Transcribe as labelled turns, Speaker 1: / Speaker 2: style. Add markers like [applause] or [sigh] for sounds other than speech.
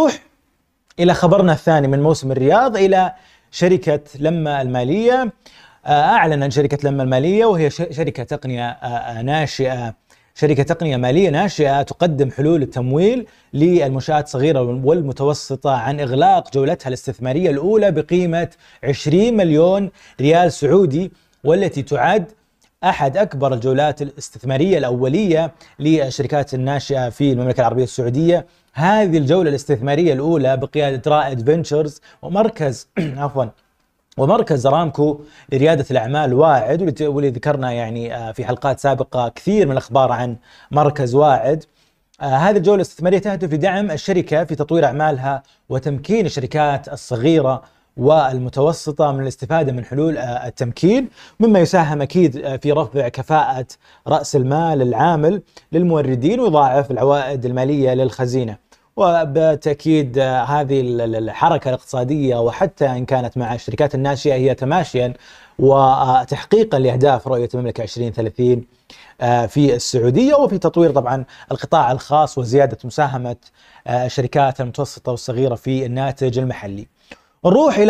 Speaker 1: نروح إلى خبرنا الثاني من موسم الرياض إلى شركة لما المالية آه، أعلنت شركة لما المالية وهي شركة تقنية آه، آه، ناشئة شركة تقنية مالية ناشئة تقدم حلول التمويل للمنشآت الصغيرة والمتوسطة عن إغلاق جولتها الاستثمارية الأولى بقيمة 20 مليون ريال سعودي والتي تعد احد اكبر الجولات الاستثماريه الاوليه للشركات الناشئه في المملكه العربيه السعوديه هذه الجوله الاستثماريه الاولى بقياده رائد فينتشرز ومركز [clears throat] عفوا ومركز ارامكو لرياده الاعمال واعد واللي ذكرنا يعني آه، في حلقات سابقه كثير من الاخبار عن مركز واعد آه، هذه الجوله الاستثماريه تهدف لدعم الشركه في تطوير اعمالها وتمكين الشركات الصغيره والمتوسطة من الاستفادة من حلول آه، التمكين مما يساهم أكيد آه، في رفع كفاءة رأس المال العامل للموردين ويضاعف العوائد المالية للخزينة وبالتأكيد آه، هذه الحركة الاقتصادية وحتى إن كانت مع الشركات الناشئة هي تماشيا وتحقيقا لأهداف رؤية المملكة 2030 في السعودية وفي تطوير طبعا القطاع الخاص وزيادة مساهمة الشركات المتوسطة والصغيرة في الناتج المحلي روح إلى